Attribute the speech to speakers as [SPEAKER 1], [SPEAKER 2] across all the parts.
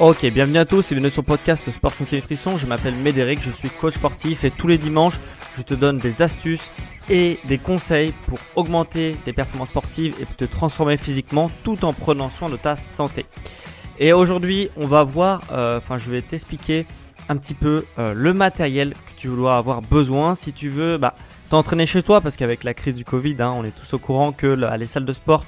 [SPEAKER 1] Ok, bienvenue à tous et bienvenue sur le podcast Sport Santé Nutrition. Je m'appelle Médéric, je suis coach sportif et tous les dimanches, je te donne des astuces et des conseils pour augmenter tes performances sportives et te transformer physiquement tout en prenant soin de ta santé. Et aujourd'hui, on va voir, euh, enfin, je vais t'expliquer un petit peu euh, le matériel que tu dois avoir besoin si tu veux bah, t'entraîner chez toi parce qu'avec la crise du Covid, hein, on est tous au courant que les salles de sport,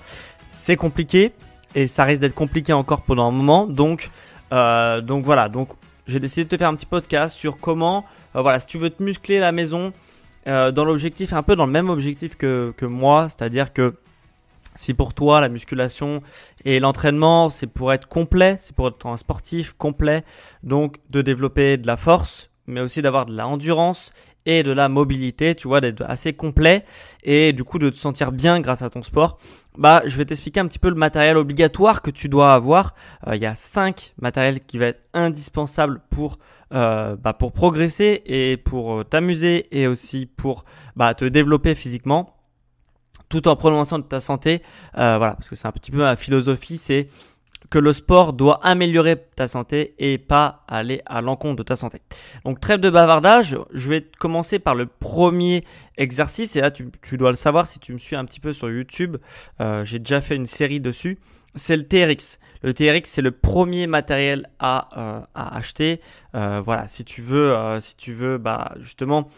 [SPEAKER 1] c'est compliqué et ça risque d'être compliqué encore pendant un moment. Donc, euh, donc voilà, donc j'ai décidé de te faire un petit podcast sur comment, euh, voilà, si tu veux te muscler à la maison, euh, dans l'objectif, un peu dans le même objectif que, moi, c'est-à-dire que si pour toi la musculation et l'entraînement c'est pour être complet, c'est pour être un sportif complet, donc de développer de la force, mais aussi d'avoir de l'endurance et de la mobilité, tu vois, d'être assez complet et du coup de te sentir bien grâce à ton sport, bah, je vais t'expliquer un petit peu le matériel obligatoire que tu dois avoir. Euh, il y a cinq matériels qui va être indispensables pour, euh, bah, pour progresser et pour euh, t'amuser et aussi pour bah, te développer physiquement tout en prenant de ta santé. voilà, parce que c'est un petit peu ma philosophie, c'est que le sport doit améliorer ta santé et pas aller à l'encontre de ta santé. Donc trêve de bavardage, je vais commencer par le premier exercice, et là tu, dois le savoir si tu me suis un petit peu sur YouTube, euh, j'ai déjà fait une série dessus, c'est le TRX. Le TRX, c'est le premier matériel à, euh, acheter. Euh, voilà, si tu veux, si tu veux bah, justement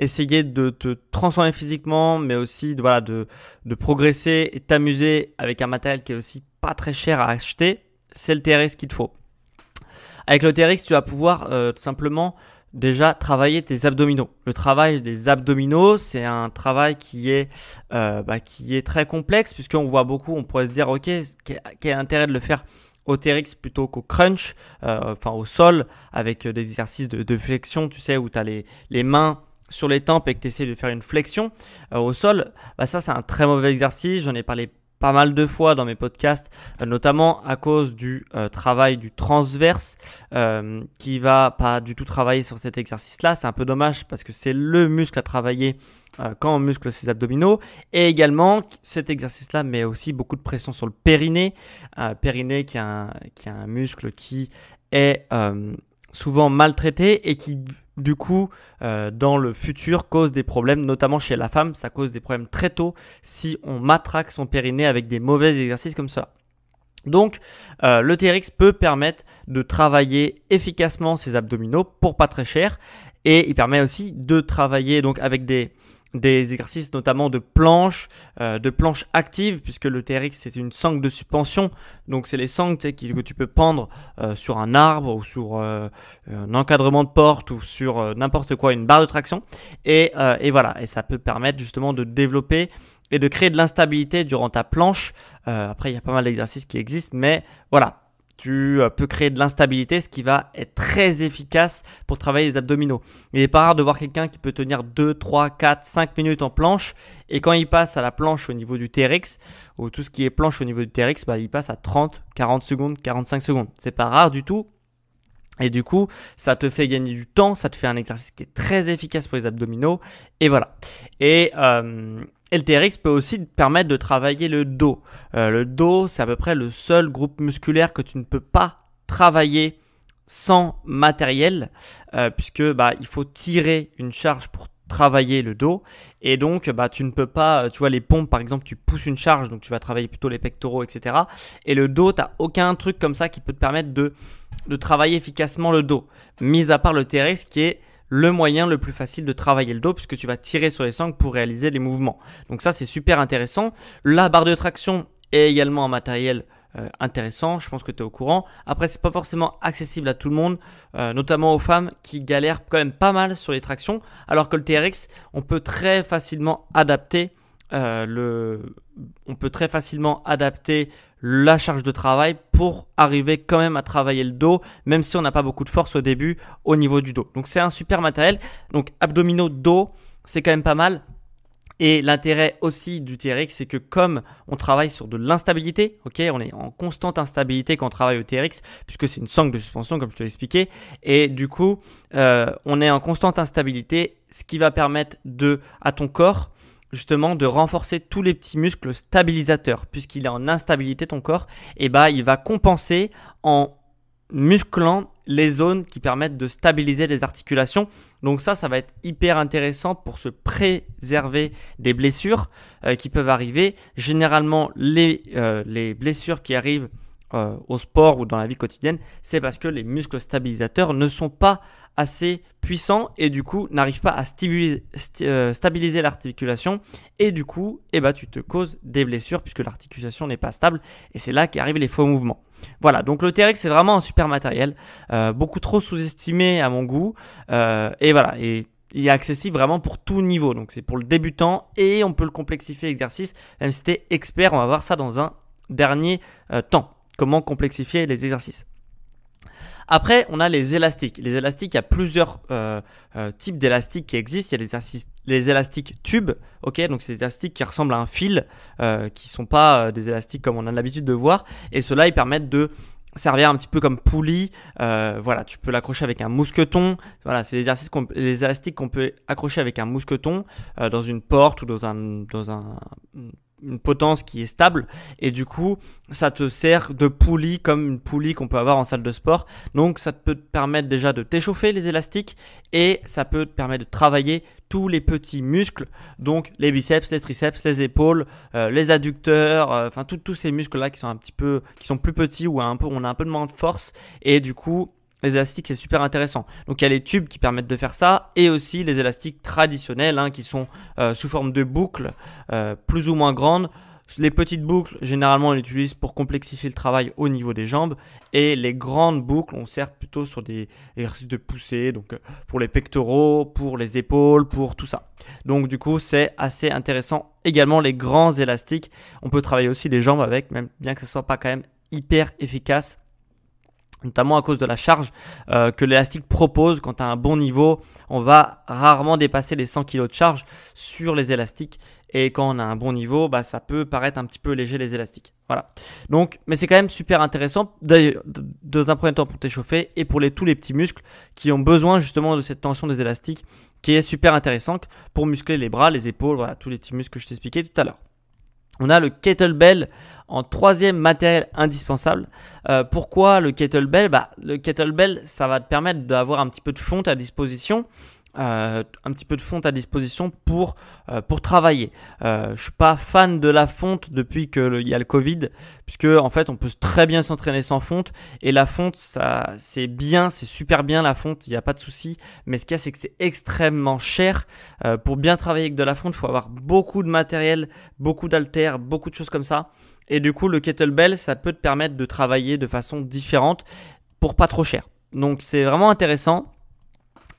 [SPEAKER 1] essayer de te transformer physiquement, mais aussi de, voilà, de, de progresser et t'amuser avec un matériel qui est aussi pas très cher à acheter, c'est le TRX qu'il te faut. Avec le TRX, tu vas pouvoir euh, tout simplement déjà travailler tes abdominaux. Le travail des abdominaux, c'est un travail qui est, euh, bah, qui est très complexe, puisqu'on voit beaucoup, on pourrait se dire, ok, quel intérêt de le faire au TRX plutôt qu'au crunch, euh, enfin au sol, avec euh, des exercices de, flexion, tu sais, où tu as les, les mains sur les tempes et que tu essaies de faire une flexion euh, au sol, bah ça c'est un très mauvais exercice. J'en ai parlé pas mal de fois dans mes podcasts, euh, notamment à cause du euh, travail du transverse euh, qui va pas du tout travailler sur cet exercice-là. C'est un peu dommage parce que c'est le muscle à travailler quand on muscle ses abdominaux. Et également, cet exercice-là met aussi beaucoup de pression sur le périnée. périnée qui est, un, qui est un muscle qui est souvent maltraité et qui du coup, euh, dans le futur, cause des problèmes, notamment chez la femme, ça cause des problèmes très tôt si on matraque son périnée avec des mauvais exercices comme ça. Donc, euh, le TRX peut permettre de travailler efficacement ses abdominaux pour pas très cher, et il permet aussi de travailler donc avec des des exercices notamment de planches euh, de planches active, puisque le TRX c'est une sangle de suspension, donc c'est les sangles que tu peux pendre euh, sur un arbre ou sur euh, un encadrement de porte ou sur n'importe quoi, une barre de traction, et, et, voilà, et ça peut permettre justement de développer et de créer de l'instabilité durant ta planche. après il y a pas mal d'exercices qui existent, mais voilà, tu euh, peux créer de l'instabilité, ce qui va être très efficace pour travailler les abdominaux. Il n'est pas rare de voir quelqu'un qui peut tenir 2, 3, 4, 5 minutes en planche, et quand il passe à la planche au niveau du TRX, ou tout ce qui est planche au niveau du TRX, bah, il passe à 30, 40 secondes, 45 secondes. C'est pas rare du tout, et du coup, ça te fait gagner du temps, ça te fait un exercice qui est très efficace pour les abdominaux. Et voilà. Et, euh, TRX peut aussi te permettre de travailler le dos. Euh, le dos, c'est à peu près le seul groupe musculaire que tu ne peux pas travailler sans matériel, euh, puisque bah, il faut tirer une charge pour travailler le dos. Et donc, bah, tu ne peux pas, tu vois, les pompes, par exemple, tu pousses une charge, donc tu vas travailler plutôt les pectoraux, etc. Et le dos, tu n'as aucun truc comme ça qui peut te permettre de, de travailler efficacement le dos, mis à part le TRX qui est le moyen le plus facile de travailler le dos puisque tu vas tirer sur les sangles pour réaliser les mouvements. Donc ça c'est super intéressant. La barre de traction est également un matériel euh, intéressant, je pense que tu es au courant. Après, c'est pas forcément accessible à tout le monde, euh, notamment aux femmes qui galèrent quand même pas mal sur les tractions, alors que le TRX, on peut très facilement adapter euh, on peut très facilement adapter la charge de travail pour arriver quand même à travailler le dos, même si on n'a pas beaucoup de force au début au niveau du dos. Donc c'est un super matériel. Donc abdominaux, dos, c'est quand même pas mal. Et l'intérêt aussi du TRX, c'est que comme on travaille sur de l'instabilité, ok, on est en constante instabilité quand on travaille au TRX, puisque c'est une sangle de suspension, comme je te l'ai expliqué. et du coup, euh, on est en constante instabilité, ce qui va permettre de, à ton corps justement de renforcer tous les petits muscles stabilisateurs. Puisqu'il est en instabilité ton corps, et eh bah ben, il va compenser en musclant les zones qui permettent de stabiliser les articulations. Donc ça, ça va être hyper intéressant pour se préserver des blessures euh, qui peuvent arriver. Généralement, les, euh, les blessures qui arrivent euh, au sport ou dans la vie quotidienne, c'est parce que les muscles stabilisateurs ne sont pas assez puissants et du coup n'arrivent pas à euh, stabiliser, l'articulation et du coup eh bah tu te causes des blessures puisque l'articulation n'est pas stable et c'est là qu'arrivent les faux mouvements. Voilà, donc le TRX c'est vraiment un super matériel, euh, beaucoup trop sous-estimé à mon goût et voilà. Et il est accessible vraiment pour tout niveau. Donc c'est pour le débutant et on peut le complexifier exercice. Même si expert, on va voir ça dans un dernier temps comment complexifier les exercices. Après, on a les élastiques. Les élastiques, il y a plusieurs euh, euh, types d'élastiques qui existent. Il y a les, les élastiques tubes, ok, donc c'est des élastiques qui ressemblent à un fil, euh, qui sont pas des élastiques comme on a l'habitude de voir. Et ceux-là, ils permettent de servir un petit peu comme poulie. voilà, tu peux l'accrocher avec un mousqueton. Voilà, c'est l'exercice les élastiques qu'on peut accrocher avec un mousqueton dans une porte ou dans un dans un une potence qui est stable et du coup ça te sert de poulie comme une poulie qu'on peut avoir en salle de sport donc ça peut te permettre déjà de t'échauffer les élastiques et ça peut te permettre de travailler tous les petits muscles donc les biceps les triceps les épaules euh, les adducteurs euh, enfin tout tous ces muscles là qui sont un petit peu qui sont plus petits ou un peu on a un peu de moins de force et du coup les élastiques, c'est super intéressant. Donc il y a les tubes qui permettent de faire ça et aussi les élastiques traditionnels hein, qui sont euh, sous forme de boucles euh, plus ou moins grandes. Les petites boucles, généralement, on les utilise pour complexifier le travail au niveau des jambes. Et les grandes boucles, on sert plutôt sur des exercices de poussée, donc euh, pour les pectoraux, pour les épaules, pour tout ça. Donc, du coup, c'est assez intéressant. Également, les grands élastiques, on peut travailler aussi les jambes avec, même bien que ce soit pas quand même hyper efficace notamment à cause de la charge euh, que l'élastique propose. Quand tu as un bon niveau, on va rarement dépasser les 100 kg de charge sur les élastiques. Et quand on a un bon niveau, bah, ça peut paraître un petit peu léger les élastiques. Voilà. Donc, mais c'est quand même super intéressant dans un premier temps pour t'échauffer et pour les, tous les petits muscles qui ont besoin justement de cette tension des élastiques qui est super intéressante pour muscler les bras, les épaules, voilà, tous les petits muscles que je t'expliquais tout à l'heure. On a le kettlebell en troisième matériel indispensable. Euh, pourquoi le kettlebell bah, Le kettlebell, ça va te permettre d'avoir un petit peu de fonte à disposition euh, un petit peu de fonte à disposition pour, euh, pour travailler. Euh, je suis pas fan de la fonte depuis qu'il y a le Covid, puisque en fait on peut très bien s'entraîner sans fonte, et la fonte ça c'est bien, c'est super bien la fonte, il n'y a pas de souci, mais ce qu'il y a c'est que c'est extrêmement cher. Euh, pour bien travailler avec de la fonte, il faut avoir beaucoup de matériel, beaucoup d'haltères, beaucoup de choses comme ça. Et du coup, le kettlebell, ça peut te permettre de travailler de façon différente pour pas trop cher. Donc c'est vraiment intéressant.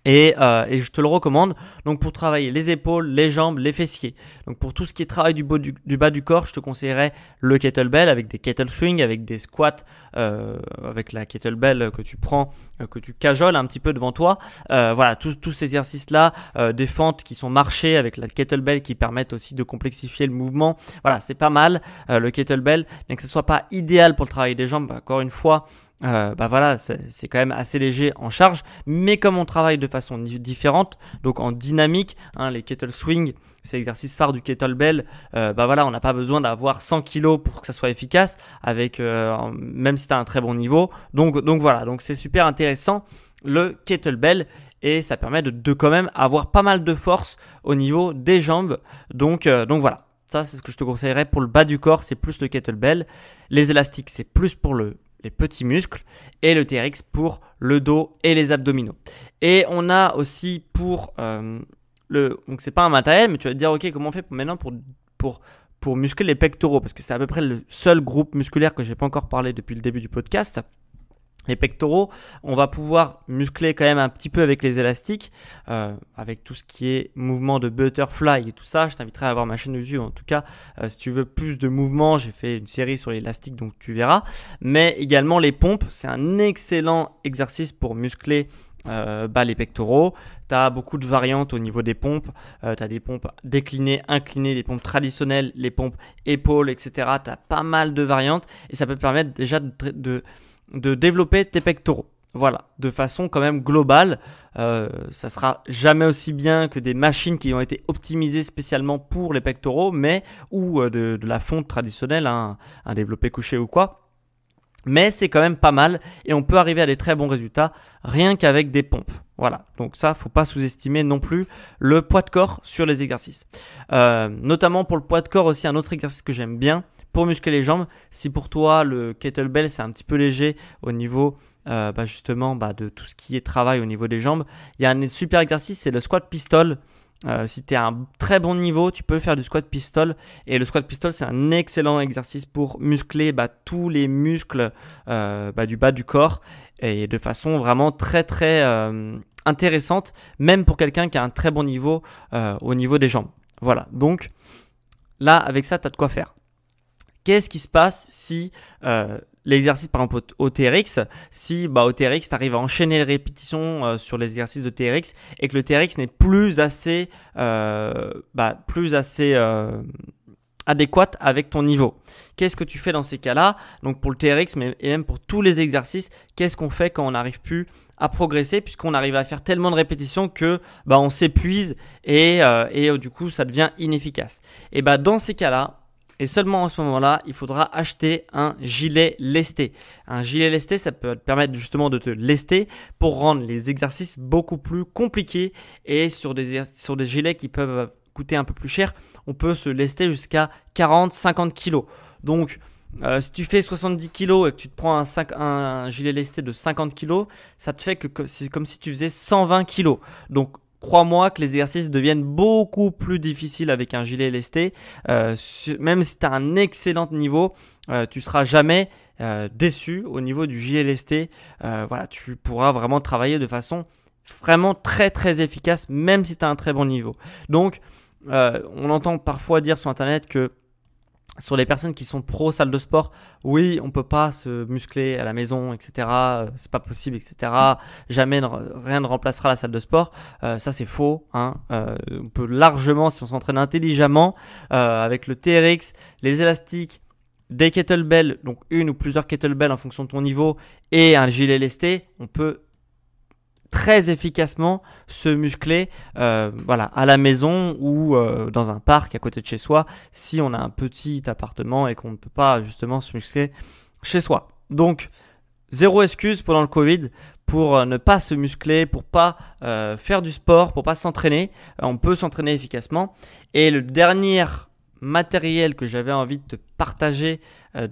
[SPEAKER 1] Euh, et, je te le recommande. Donc pour travailler les épaules, les jambes, les fessiers. Donc pour tout ce qui est travail du, bas du corps, je te conseillerais le kettlebell avec des kettle swings, avec des squats, euh, avec la kettlebell que tu prends, euh, que tu cajoles un petit peu devant toi. voilà, tous ces exercices-là, des fentes qui sont marchées avec la kettlebell qui permettent aussi de complexifier le mouvement. Voilà, c'est pas mal le kettlebell, bien que ce soit pas idéal pour le travail des jambes. Bah, encore une fois, euh, bah voilà, c'est quand même assez léger en charge, mais comme on travaille de façon différente, donc en dynamique, hein, les kettle swing, c'est l'exercice phare du kettlebell, euh, bah voilà, on n'a pas besoin d'avoir 100 kg pour que ça soit efficace, avec euh, même si tu un très bon niveau. Donc, donc voilà, donc c'est super intéressant le kettlebell et ça permet de, de, quand même avoir pas mal de force au niveau des jambes. Donc, donc voilà, ça c'est ce que je te conseillerais pour le bas du corps, c'est plus le kettlebell. Les élastiques, c'est plus pour le les petits muscles et le TRX pour le dos et les abdominaux. Et on a aussi pour euh, le donc c'est pas un matériel mais tu vas te dire OK comment on fait maintenant pour pour pour muscler les pectoraux parce que c'est à peu près le seul groupe musculaire que j'ai pas encore parlé depuis le début du podcast les pectoraux, on va pouvoir muscler quand même un petit peu avec les élastiques, euh, avec tout ce qui est mouvement de butterfly et tout ça. Je t'inviterai à voir ma chaîne YouTube en tout cas, euh, si tu veux plus de mouvements, j'ai fait une série sur l'élastique donc tu verras. Mais également les pompes, c'est un excellent exercice pour muscler euh, bah, les pectoraux. Tu as beaucoup de variantes au niveau des pompes. tu as des pompes déclinées, inclinées, des pompes traditionnelles, les pompes épaules, etc. Tu as pas mal de variantes et ça peut permettre déjà de, de, de développer tes pectoraux Voilà, de façon quand même globale. Euh, ça sera jamais aussi bien que des machines qui ont été optimisées spécialement pour les pectoraux, mais ou euh, de, la fonte traditionnelle, hein, un développé couché ou quoi. Mais c'est quand même pas mal et on peut arriver à des très bons résultats rien qu'avec des pompes. Voilà, donc ça, faut pas sous-estimer non plus le poids de corps sur les exercices. Euh, notamment pour le poids de corps aussi, un autre exercice que j'aime bien, pour muscler les jambes. Si pour toi le kettlebell c'est un petit peu léger au niveau euh, bah justement bah, de tout ce qui est travail au niveau des jambes, il y a un super exercice, c'est le squat pistol. Euh, si tu es à un très bon niveau, tu peux faire du squat pistol. Et le squat pistol, c'est un excellent exercice pour muscler bah, tous les muscles euh, bah, du bas du corps et de façon vraiment très très intéressante, même pour quelqu'un qui a un très bon niveau au niveau des jambes. Voilà, donc là, avec ça, tu as de quoi faire. Qu'est-ce qui se passe si euh, l'exercice, par exemple, au TRX, si bah, au TRX, tu arrives à enchaîner les répétitions euh, sur sur l'exercice de TRX et que le TRX n'est plus assez, euh, bah, plus assez euh, adéquate avec ton niveau. Qu'est-ce que tu fais dans ces cas-là Donc pour le TRX, mais et même pour tous les exercices, qu'est-ce qu'on fait quand on n'arrive plus à progresser puisqu'on arrive à faire tellement de répétitions que bah, on s'épuise et, du coup ça devient inefficace. Et bah dans ces cas-là, et seulement en ce moment-là, il faudra acheter un gilet lesté. Un gilet lesté, ça peut te permettre justement de te lester pour rendre les exercices beaucoup plus compliqués et sur des, sur des gilets qui peuvent coûter un peu plus cher, on peut se lester jusqu'à 40-50 kilos. Donc, euh, si tu fais 70 kg et que tu te prends un, un, gilet lesté de 50 kg, ça te fait que, c'est comme si tu faisais 120 kg. Donc crois-moi que les exercices deviennent beaucoup plus difficiles avec un gilet lesté. Euh, même si tu as un excellent niveau, tu euh, tu seras jamais euh, déçu au niveau du gilet lesté. voilà, tu pourras vraiment travailler de façon vraiment très très efficace, même si tu as un très bon niveau. Donc, on entend parfois dire sur Internet que sur les personnes qui sont pro salle de sport, oui, on peut pas se muscler à la maison, etc. Euh, c'est pas possible, etc. Jamais rien ne remplacera la salle de sport. Euh, ça c'est faux. Hein. Euh, on peut largement, si on s'entraîne intelligemment, avec le TRX, les élastiques, des kettlebells, donc une ou plusieurs kettlebells en fonction de ton niveau, et un gilet lesté, on peut très efficacement se muscler euh, voilà, à la maison ou euh, dans un parc à côté de chez soi si on a un petit appartement et qu'on ne peut pas justement se muscler chez soi. Donc, zéro excuse pendant le Covid pour euh, ne pas se muscler, pour pas faire du sport, pour pas s'entraîner. On peut s'entraîner efficacement. Et le dernier matériel que j'avais envie de te partager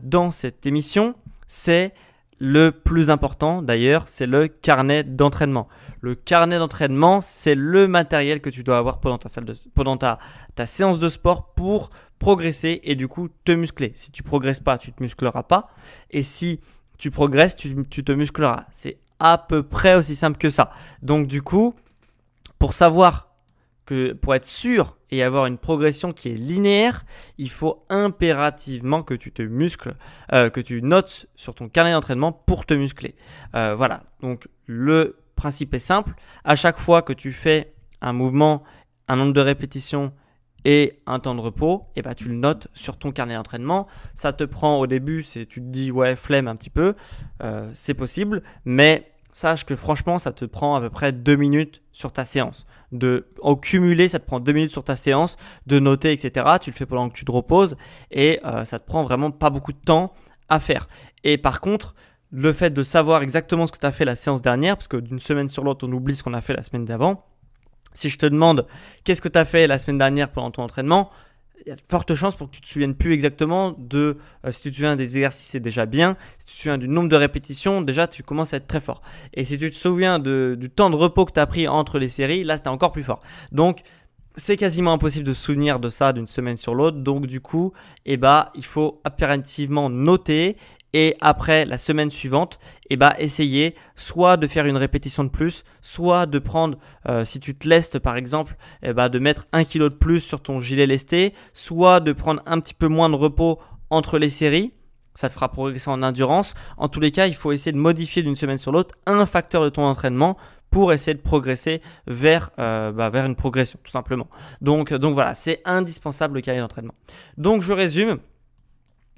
[SPEAKER 1] dans cette émission, c'est le plus important d'ailleurs, c'est le carnet d'entraînement. Le carnet d'entraînement, c'est le matériel que tu dois avoir pendant ta salle de, pendant ta, séance de sport pour progresser et du coup te muscler. Si tu progresses pas, tu te muscleras pas. Et si tu progresses, tu te muscleras. C'est à peu près aussi simple que ça. Donc du coup, pour savoir que pour être sûr et avoir une progression qui est linéaire, il faut impérativement que tu te muscles, euh, que tu notes sur ton carnet d'entraînement pour te muscler. Euh, voilà, donc le principe est simple. À chaque fois que tu fais un mouvement, un nombre de répétitions et un temps de repos, et eh ben, tu le notes sur ton carnet d'entraînement. Ça te prend au début, c'est tu te dis ouais flemme un petit peu, euh, c'est possible, mais sache que franchement, ça te prend à peu près deux minutes sur ta séance. De, en cumulé, ça te prend deux minutes sur ta séance, de noter, etc. Tu le fais pendant que tu te reposes et euh, ça te prend vraiment pas beaucoup de temps à faire. Et par contre, le fait de savoir exactement ce que tu as fait la séance dernière, parce que d'une semaine sur l'autre, on oublie ce qu'on a fait la semaine d'avant. Si je te demande qu'est-ce que tu as fait la semaine dernière pendant ton entraînement, il y a de fortes chances pour que tu te souviennes plus exactement de euh, si tu te souviens des exercices c'est déjà bien si tu te souviens du nombre de répétitions déjà tu commences à être très fort et si tu te souviens du temps de repos que tu as pris entre les séries là tu es encore plus fort donc c'est quasiment impossible de se souvenir de ça d'une semaine sur l'autre donc du coup eh bah, il faut impérativement noter et après la semaine suivante, eh ben, essayer soit de faire une répétition de plus, soit de prendre, euh, si tu te lestes par exemple, eh ben, de mettre un kilo de plus sur ton gilet lesté, soit de prendre un petit peu moins de repos entre les séries. Ça te fera progresser en endurance. En tous les cas, il faut essayer de modifier d'une semaine sur l'autre un facteur de ton entraînement pour essayer de progresser vers, euh, bah, vers une progression, tout simplement. Donc, donc voilà, c'est indispensable le cahier d'entraînement. Donc je résume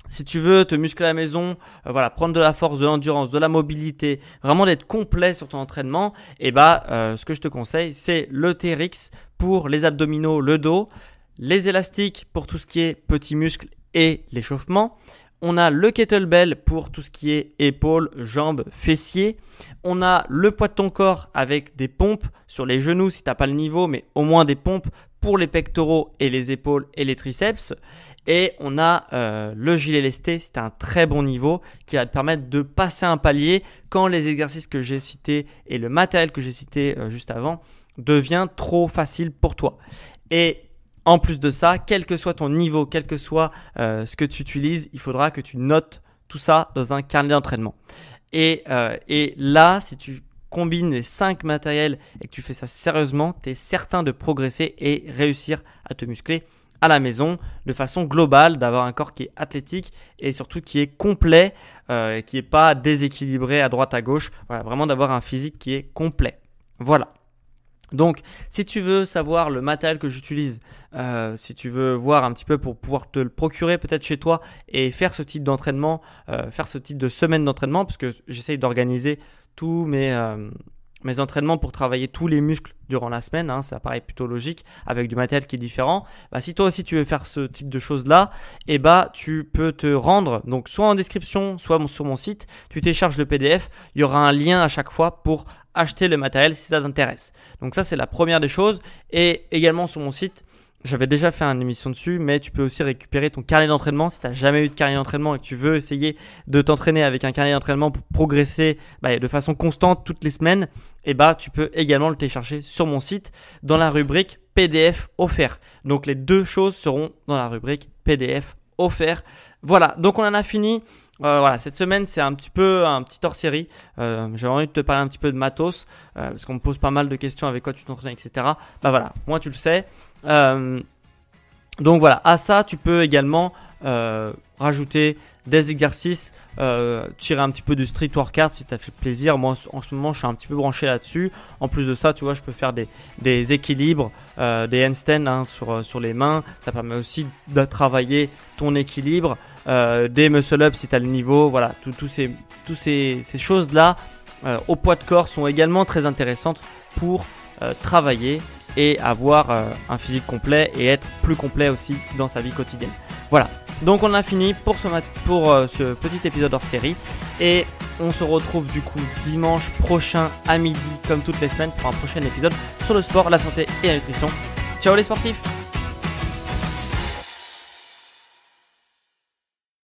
[SPEAKER 1] si tu veux te muscler à la maison, euh, voilà, prendre de la force, de l'endurance, de la mobilité, vraiment d'être complet sur ton entraînement, et eh bah ben, euh, ce que je te conseille, c'est le TRX pour les abdominaux, le dos, les élastiques pour tout ce qui est petits muscles et l'échauffement. On a le kettlebell pour tout ce qui est épaules, jambes, fessiers. On a le poids de ton corps avec des pompes sur les genoux si t'as pas le niveau, mais au moins des pompes pour les pectoraux et les épaules et les triceps. Et on a euh, le gilet lesté, c'est un très bon niveau qui va te permettre de passer un palier quand les exercices que j'ai cités et le matériel que j'ai cité euh, juste avant devient trop facile pour toi. Et en plus de ça, quel que soit ton niveau, quel que soit euh, ce que tu utilises, il faudra que tu notes tout ça dans un carnet d'entraînement. Et, et là, si tu Combine les 5 matériels et que tu fais ça sérieusement, tu es certain de progresser et réussir à te muscler à la maison de façon globale, d'avoir un corps qui est athlétique et surtout qui est complet, euh, qui n'est pas déséquilibré à droite à gauche. Voilà, vraiment d'avoir un physique qui est complet. Voilà. Donc, si tu veux savoir le matériel que j'utilise, euh, si tu veux voir un petit peu pour pouvoir te le procurer peut-être chez toi et faire ce type d'entraînement, euh, faire ce type de semaine d'entraînement, parce que j'essaye d'organiser tous euh, mes, entraînements pour travailler tous les muscles durant la semaine, hein, ça paraît plutôt logique, avec du matériel qui est différent, bah, si toi aussi tu veux faire ce type de choses-là, et eh bah, tu peux te rendre, donc soit en description, soit sur mon site, tu télécharges le PDF, il y aura un lien à chaque fois pour acheter le matériel si ça t'intéresse. Donc ça c'est la première des choses, et également sur mon site, j'avais déjà fait une émission dessus, mais tu peux aussi récupérer ton carnet d'entraînement si tu n'as jamais eu de carnet d'entraînement et que tu veux essayer de t'entraîner avec un carnet d'entraînement pour progresser bah, de façon constante toutes les semaines. Et eh bah, tu peux également le télécharger sur mon site dans la rubrique PDF offert. Donc les deux choses seront dans la rubrique PDF offert. Voilà, donc on en a fini. Euh, voilà, cette semaine c'est un petit peu un petit hors série. Euh, J'ai envie de te parler un petit peu de matos euh, parce qu'on me pose pas mal de questions avec quoi tu t'entraînes, etc. Bah voilà, moi tu le sais. Euh, donc voilà, à ça tu peux également rajouter des exercices euh, tirer un petit peu du street workout si t'as fait plaisir. Moi en ce moment je suis un petit peu branché là-dessus. En plus de ça, tu vois, je peux faire des, équilibres, euh, des handstands hein, sur, euh, sur les mains. Ça permet aussi de travailler ton équilibre, des muscle-ups si as le niveau. Voilà, toutes ces, ces choses-là au poids de corps sont également très intéressantes pour travailler et avoir un physique complet et être plus complet aussi dans sa vie quotidienne. Voilà, donc on a fini pour ce, pour, euh, ce petit épisode hors série. Et on se retrouve du coup dimanche prochain à midi, comme toutes les semaines, pour un prochain épisode sur le sport, la santé et la nutrition. Ciao les sportifs